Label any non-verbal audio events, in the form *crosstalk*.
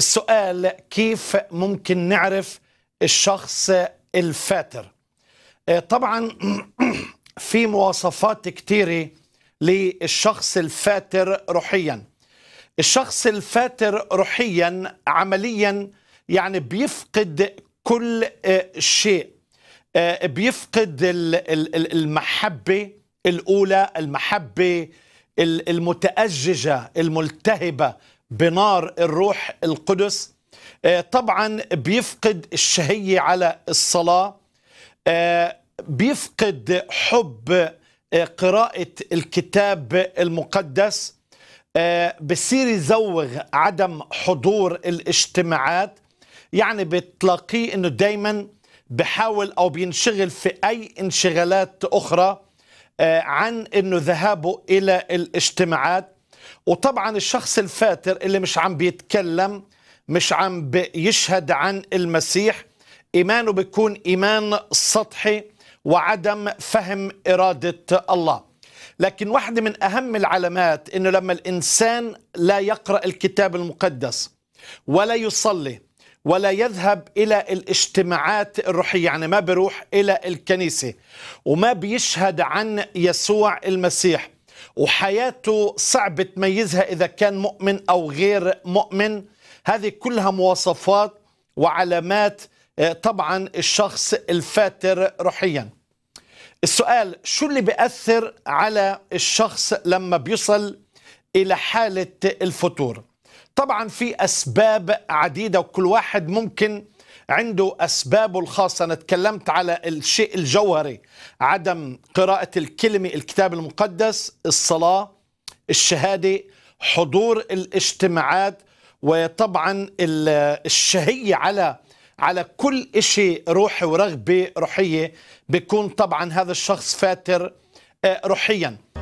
السؤال كيف ممكن نعرف الشخص الفاتر آه، طبعا *clears throat* في مواصفات كثيره للشخص الفاتر روحيا الشخص الفاتر روحيا عمليا يعني بيفقد كل آه، شيء آه، بيفقد المحبة الأولى المحبة المتأججة الملتهبة بنار الروح القدس آه، طبعا بيفقد الشهية على الصلاة آه، بيفقد حب آه، قراءة الكتاب المقدس بصير يزوغ عدم حضور الاجتماعات يعني بتلاقيه انه دايما بحاول او بينشغل في اي انشغالات اخرى عن انه ذهابه الى الاجتماعات وطبعا الشخص الفاتر اللي مش عم بيتكلم مش عم بيشهد عن المسيح إيمانه بيكون إيمان سطحي وعدم فهم إرادة الله لكن واحدة من أهم العلامات أنه لما الإنسان لا يقرأ الكتاب المقدس ولا يصلي ولا يذهب إلى الاجتماعات الروحية يعني ما بيروح إلى الكنيسة وما بيشهد عن يسوع المسيح وحياته صعب تميزها إذا كان مؤمن أو غير مؤمن هذه كلها مواصفات وعلامات آه، طبعا الشخص الفاتر روحيا السؤال شو اللي بيأثر على الشخص لما بيصل إلى حالة الفتور طبعا في أسباب عديدة وكل واحد ممكن عنده أسبابه الخاصة أنا تكلمت على الشيء الجوهري عدم قراءة الكلمة الكتاب المقدس الصلاة الشهادة حضور الاجتماعات وطبعا الشهية على على كل شيء روحي ورغبة روحية بيكون طبعا هذا الشخص فاتر آه، روحيا